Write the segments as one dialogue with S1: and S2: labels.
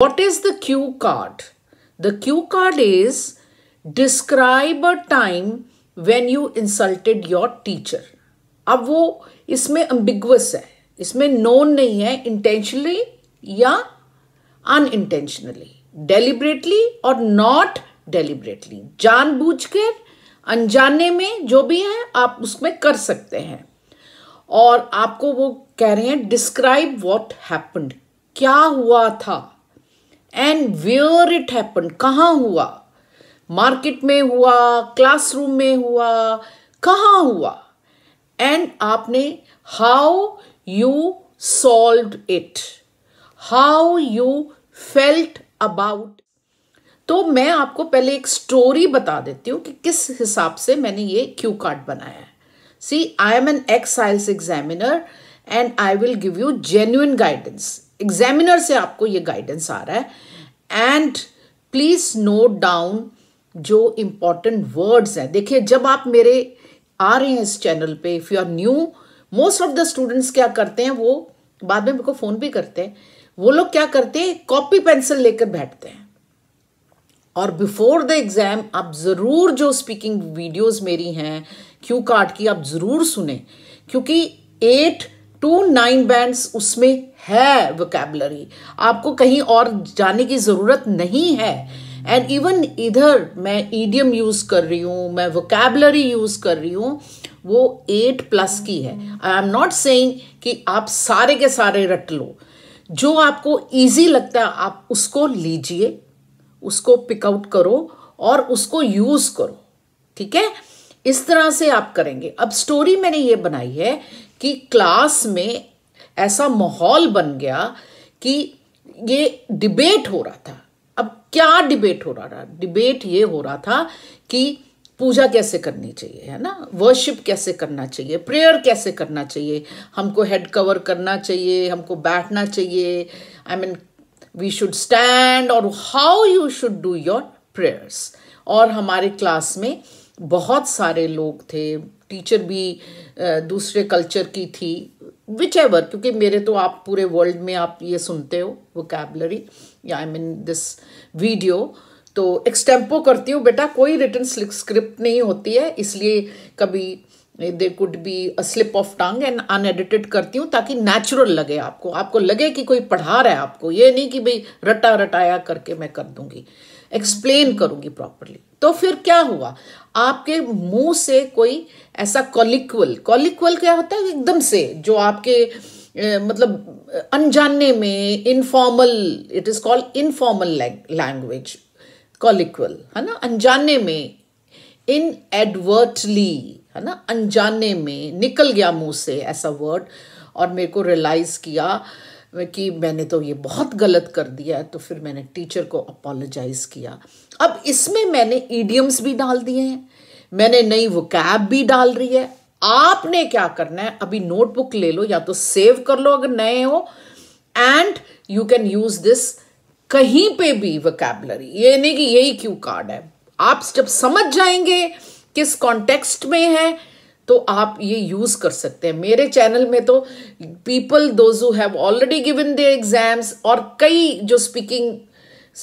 S1: What is the cue card? The cue card is describe a time when you insulted your teacher. अब वो इसमें ambiguous है इसमें known नहीं है intentionally या unintentionally, deliberately और not deliberately. जानबूझ कर अनजाने में जो भी है आप उसमें कर सकते हैं और आपको वो कह रहे हैं डिस्क्राइब वॉट हैपन्ड क्या हुआ था एंड वेयर इट हैपन कहाँ हुआ मार्केट में हुआ क्लासरूम में हुआ कहाँ हुआ एंड आपने how you solve it how you felt about तो मैं आपको पहले एक स्टोरी बता देती हूँ कि किस हिसाब से मैंने ये क्यू कार्ड बनाया है see I am an ex साइल्स examiner and I will give you genuine guidance examiner से आपको ये गाइडेंस आ रहा है एंड प्लीज़ नोट डाउन जो इम्पॉर्टेंट वर्ड्स हैं देखिए जब आप मेरे आ रहे हैं इस चैनल पे if you are new most of the students क्या करते हैं वो बाद में मेरे को फ़ोन भी करते हैं वो लोग क्या करते हैं कॉपी पेंसिल लेकर बैठते हैं और बिफोर द एग्ज़ाम आप ज़रूर जो स्पीकिंग वीडियोस मेरी हैं क्यू कार्ड की आप ज़रूर सुने क्योंकि एट टू नाइन बैंड्स उसमें है वोकेबलरी आपको कहीं और जाने की ज़रूरत नहीं है एंड इवन इधर मैं ईडियम यूज़ कर रही हूँ मैं वोकेबलरी यूज़ कर रही हूँ वो एट प्लस की है आई एम नॉट सेइंग कि आप सारे के सारे रट लो जो आपको इजी लगता है आप उसको लीजिए उसको पिकआउट करो और उसको यूज़ करो ठीक है इस तरह से आप करेंगे अब स्टोरी मैंने ये बनाई है कि क्लास में ऐसा माहौल बन गया कि ये डिबेट हो रहा था अब क्या डिबेट हो रहा था डिबेट ये हो रहा था कि पूजा कैसे करनी चाहिए है ना वर्शिप कैसे करना चाहिए प्रेयर कैसे करना चाहिए हमको हेड कवर करना चाहिए हमको बैठना चाहिए I mean we should stand और how you should do your prayers और हमारे क्लास में बहुत सारे लोग थे टीचर भी दूसरे कल्चर की थी विच एवर क्योंकि मेरे तो आप पूरे वर्ल्ड में आप ये सुनते हो वो कैबलरी या आई मीन दिस वीडियो तो एक्सटेम्पो करती हूँ बेटा कोई रिटर्न स्क्रिप्ट नहीं होती है इसलिए कभी there could be a slip of tongue and unedited करती हूँ ताकि नेचुरल लगे आपको आपको लगे कि कोई पढ़ा रहा है आपको ये नहीं कि भाई रटा रटाया करके मैं कर दूंगी एक्सप्लेन करूंगी प्रॉपरली तो फिर क्या हुआ आपके मुंह से कोई ऐसा कॉलिक्वल कॉलिक्वल क्या होता है एकदम से जो आपके मतलब अनजाने में informal it is called informal language colloquial है ना अनजाने में इन एडवर्टली है ना अनजाने में निकल गया मुंह से ऐसा वर्ड और मेरे को रियलाइज किया कि मैंने तो ये बहुत गलत कर दिया तो फिर मैंने टीचर को अपोलोजाइज किया अब इसमें मैंने ईडियम्स भी डाल दिए हैं मैंने नई वो कैब भी डाल रही है आपने क्या करना है अभी नोटबुक ले लो या तो सेव कर लो अगर नए हो and you can use this कहीं पे भी वकैबलरी ये नहीं कि यही क्यू कार्ड है आप जब समझ जाएंगे किस कॉन्टेक्स्ट में है तो आप ये यूज़ कर सकते हैं मेरे चैनल में तो people those have already given the exams और कई जो स्पीकिंग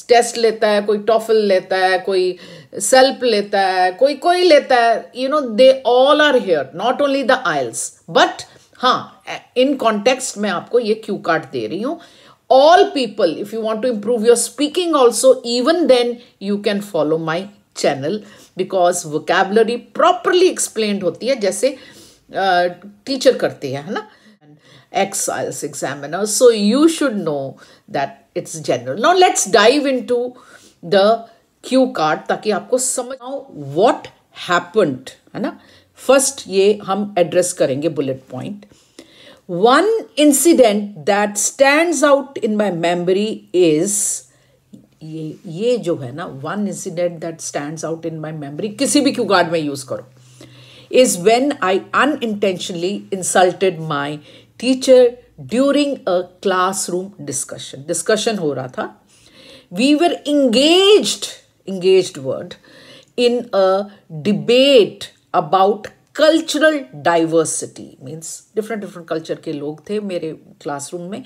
S1: टेस्ट लेता है कोई टॉफल लेता है कोई सेल्फ लेता है कोई कोई लेता है you know they all are here not only the IELTS but हाँ इन कॉन्टेक्स्ट में आपको ये क्यू कार्ड दे रही हूँ all people if you want to improve your speaking also even then you can follow my channel because vocabulary properly explain होती है जैसे टीचर uh, करते हैं है ना exiles so you should know that it's general now let's dive into the cue card ताकि आपको समझ आओ वॉट हैपन्ड है ना फर्स्ट ये हम एड्रेस करेंगे bullet point one incident that stand out in my memory is ये ये जो है ना one incident that stand out in my memory किसी भी क्यू गार्ड में यूज़ करो is when I unintentionally insulted my teacher during a room discussion discussion हो रहा था we were engage engage word in a debate about cultural diversity means different different culture के लोग थे मेरे classroom में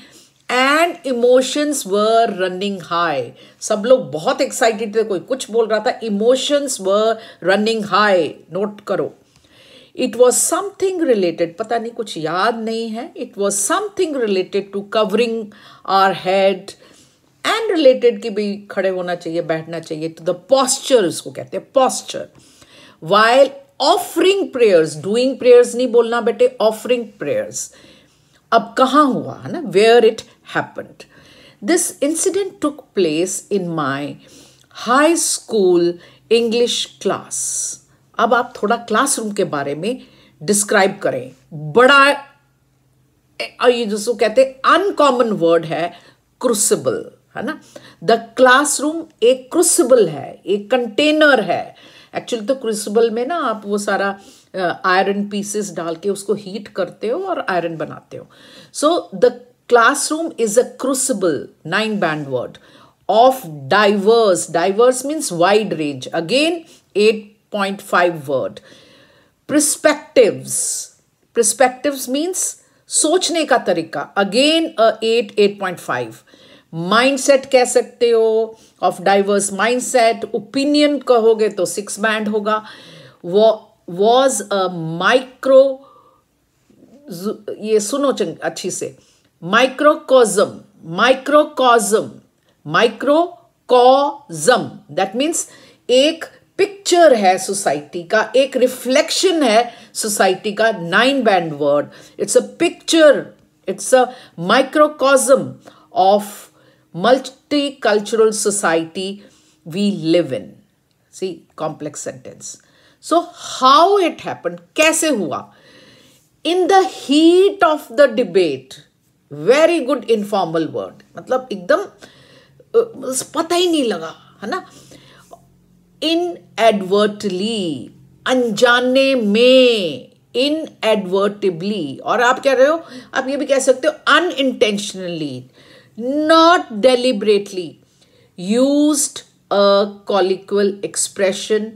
S1: and emotions were running high सब लोग बहुत एक्साइटेड थे कोई कुछ बोल रहा था emotions were running high note करो इट वॉज समथिंग रिलेटेड पता नहीं कुछ याद नहीं है it was something related to covering our head and related की भी खड़े होना चाहिए बैठना चाहिए टू द पॉस्चर उसको कहते हैं posture while offering prayers doing prayers नहीं बोलना बेटे ऑफरिंग प्रेयर्स अब कहाँ हुआ है ना where it happened this incident took place in my high school English class अब आप थोड़ा क्लासरूम के बारे में डिस्क्राइब करें बड़ा ये जिसको कहते हैं अनकॉमन वर्ड है क्रूसिबल है ना द क्लासरूम एक क्रूसिबल है एक कंटेनर है एक्चुअली तो क्रूसिबल में ना आप वो सारा आयरन पीसेस डाल के उसको हीट करते हो और आयरन बनाते हो so the room is a crucible nine band word of diverse diverse means wide range again eight point five word perspectives perspectives means सोचने का तरीका again a eight eight point five mindset कह सकते हो of diverse mindset opinion कहोगे तो six band होगा वो वॉज अ माइक्रो ये सुनो चंग अच्छी से microcosm microcosm microcosm that means एक पिक्चर है सोसाइटी का एक रिफ्लेक्शन है सोसाइटी का nine band word it's a picture it's a microcosm of multi cultural society we live in see complex sentence so how it happen कैसे हुआ in the heat of the debate very good informal word मतलब एकदम पता ही नहीं लगा है ना इन एडवर्टली अनजाने में इन एडवर्टिबली और आप क्या रहे हो आप ये भी कह सकते हो unintentionally not deliberately use a colloquial expression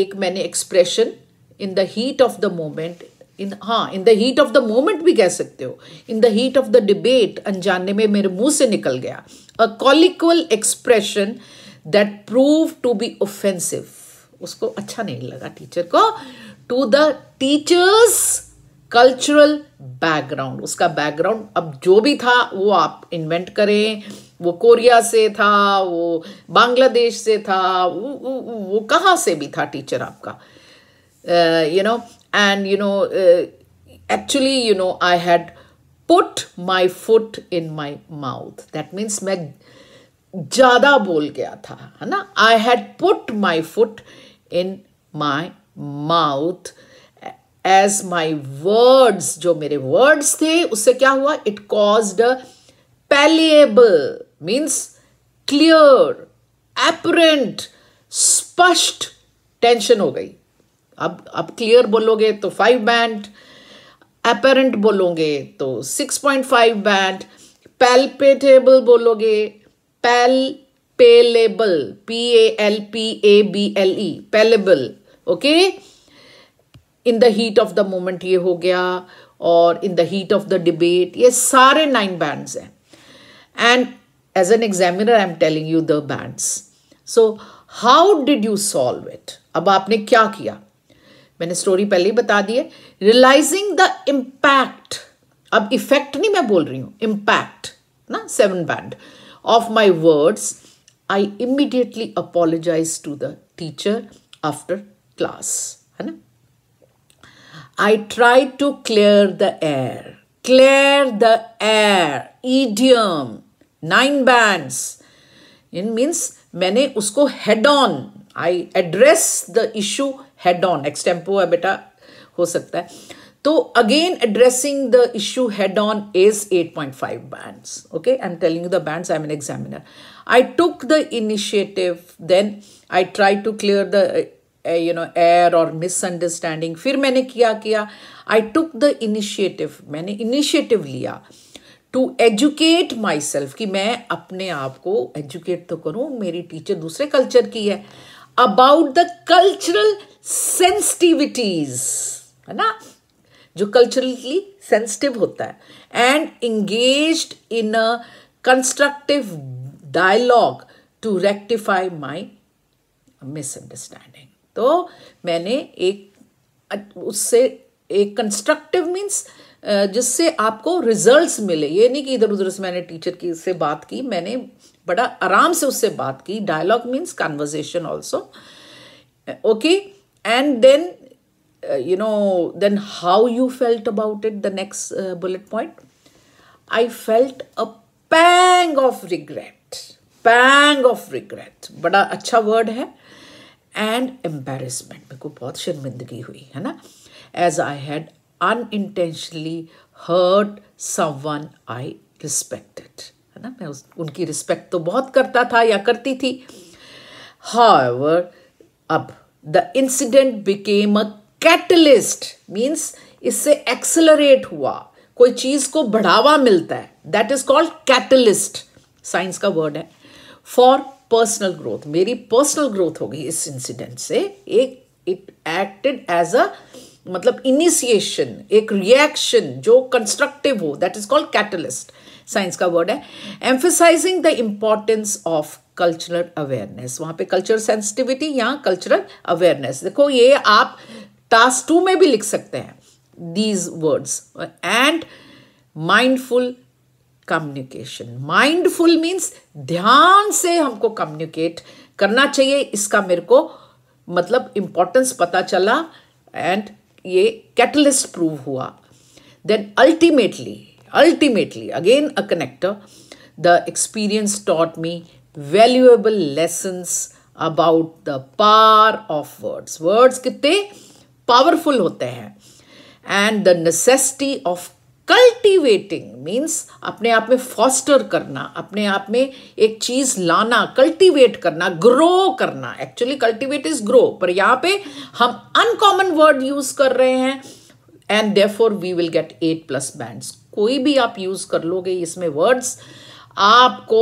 S1: एक मैंने expression in the heat of the moment in हाँ in the heat of the moment भी कह सकते हो in the heat of the debate अनजाने में मेरे मुंह से निकल गया a colloquial expression that prove to be offensive उसको अच्छा नहीं लगा टीचर को to the teacher's cultural background उसका बैकग्राउंड अब जो भी था वो आप इन्वेंट करें वो कोरिया से था वो बांग्लादेश से था वो, वो, कहाँ से भी था टीचर आपका you know and you know actually you know I had put my foot in my mouth that means मैं ज़्यादा बोल गया था है ना I had put my foot in my mouth as my words जो मेरे वर्ड्स थे उससे क्या हुआ it caused palpable means clear apparent स्पष्ट टेंशन हो गई अब अब क्लियर बोलोगे तो फाइव बैंड एपेरेंट बोलोगे तो six point five band palpable बोलोगे palpable P A L P A B L E palpable okay in the heat of the moment ये हो गया और in the heat of the debate ये सारे nine bands हैं and as an examiner i'm telling you the bands so how did you solve it ab aapne kya kiya maine story pehle hi bata di realizing the impact ab effect nahi main bol rahi hu impact na seven band of my words i immediately apologise to the teacher after class hai na i try to clear the air clear the air idiom nine bands in means मैंने उसको head on I address the issue head on extempore है बेटा हो सकता है तो again addressing the issue head on is 8.5 point five band okay I am telling the band I am an examiner I took the initiative then I try to clear the you know air और misunderstanding फिर मैंने क्या किया I took the initiative मैंने initiative लिया to educate myself कि मैं अपने आप को एजुकेट तो करूँ मेरी टीचर दूसरे कल्चर की है अबाउट द कल्चरल सेंसिटिविटीज है ना जो कल्चरली सेंसिटिव होता है and engage in a constructive dialogue to rectify my misunderstanding तो मैंने एक उससे एक कंस्ट्रक्टिव मीन्स जिससे आपको रिजल्ट्स मिले ये नहीं कि इधर उधर से मैंने टीचर की से बात की मैंने बड़ा आराम से उससे बात की dialogue means conversation also okay and then you know then how you felt about it the next bullet point I felt a pang of regret pang of regret बड़ा अच्छा वर्ड है एंड एम्बेरसमेंट मेरे को बहुत शर्मिंदगी हुई है ना as I had hurt someone I respected है ना मैं उस उनकी रिस्पेक्ट तो बहुत करता था या करती थी हावर अब the incident became a catalyst means इससे एक्सलरेट हुआ कोई चीज को बढ़ावा मिलता है that is called catalyst science का वर्ड है फॉर पर्सनल ग्रोथ मेरी पर्सनल ग्रोथ हो गई इस इंसिडेंट से एक इट एक्टेड एज अ मतलब इनिशिएशन एक रिएक्शन जो कंस्ट्रक्टिव हो that is called catalyst science का वर्ड है emphasising the importance of cultural awareness वहाँ पे कल्चरल सेंसिटिविटी या कल्चरल अवेयरनेस देखो ये आप टास्क टू में भी लिख सकते हैं these words and mindful communication mindful means ध्यान से हमको कम्युनिकेट करना चाहिए इसका मेरे को मतलब इम्पोर्टेंस पता चला एंड ये कैटलिस्ट प्रूव हुआ then ultimately ultimately again a connector the experience taught me valuable lesson about the power of words words कितने पावरफुल होते हैं and the necessity of cultivating means अपने आप में फॉस्टर करना अपने आप में एक चीज लाना कल्टीवेट करना ग्रो करना एक्चुअली कल्टीवेट इज ग्रो पर यहाँ पे हम अनकॉमन वर्ड यूज कर रहे हैं and for we will get eight plus band कोई भी आप यूज कर लोगे इसमें वर्ड्स आपको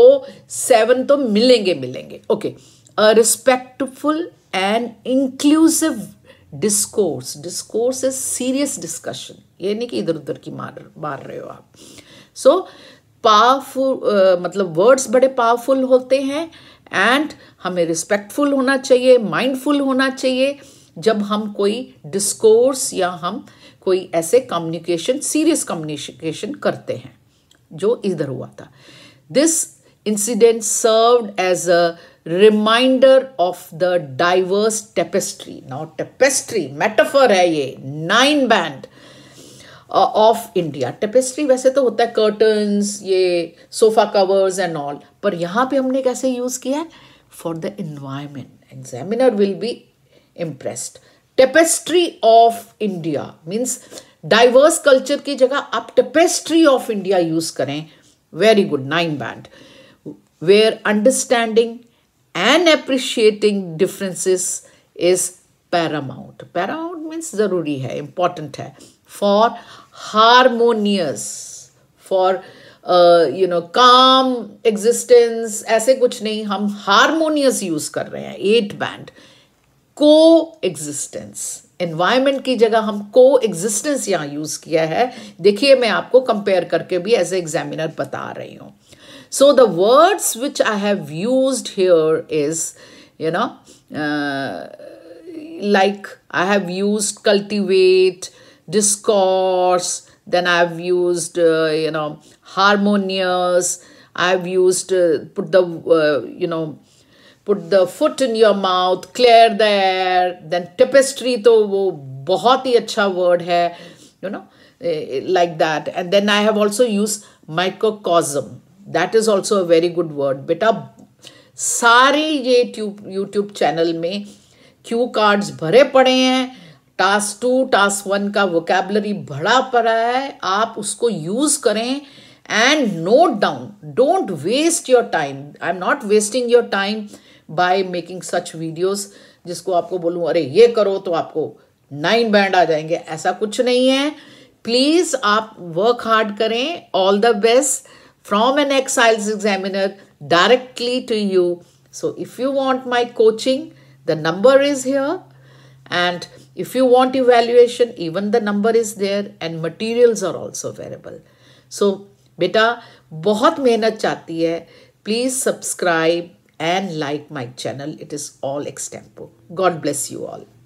S1: सेवन तो मिलेंगे मिलेंगे okay a respectful and inclusive discourse discourse is serious discussion ये नहीं कि इधर उधर की मार मार रहे हो आप सो पावरफुल uh, मतलब वर्ड्स बड़े पावरफुल होते हैं एंड हमें रिस्पेक्टफुल होना चाहिए माइंडफुल होना चाहिए जब हम कोई डिस्कोर्स या हम कोई ऐसे कम्युनिकेशन सीरियस कम्युनिकेशन करते हैं जो इधर हुआ था this incident served as a reminder of the diverse tapestry now tapestry metaphor है ये nine band of India tapestry वैसे तो होता है कर्टन ये सोफा कवर्स एंड ऑल पर यहां पे हमने कैसे यूज़ किया है for the environment examiner will be impressed tapestry of India means diverse culture की जगह आप टेपेस्ट्री ऑफ इंडिया यूज़ करें very good nine band where understanding and appreciating differences is paramount paramount means जरूरी है important है for harmonious for you know coexistence ऐसे कुछ नहीं हम हारमोनियस यूज कर रहे हैं eight band coexistence environment की जगह हम को एग्जिस्टेंस यहाँ यूज किया है देखिए मैं आपको कंपेयर करके भी एज ए एग्जामिनर बता रही हूँ So the words which I have used here is, you know, uh, like I have used cultivate, discourse, then I've used, uh, you know, harmonious, I've used, uh, put the, uh, you know, put the foot in your mouth, clear the air, then tapestry, to wo बहुत ही अच्छा word है you know eh, like that. And then I have also used microcosm. That is also a very good word बेटा सारे ये tube YouTube channel में cue cards भरे पड़े हैं टास्क टू टास्क वन का वोकेबलरी भरा पड़ा है आप उसको यूज़ करें and note down don't waste your time I am not wasting your time by making such videos जिसको आपको बोलूँ अरे ये करो तो आपको नाइन बैंड आ जाएंगे ऐसा कुछ नहीं है प्लीज़ आप वर्क हार्ड करें all the best from an exiles examiner directly to you. So if you want my coaching, the number is here. And if you want evaluation, even the number is there and materials are also available. So beta, बहुत मेहनत चाहती है Please subscribe and like my channel. It is all extempo. God bless you all.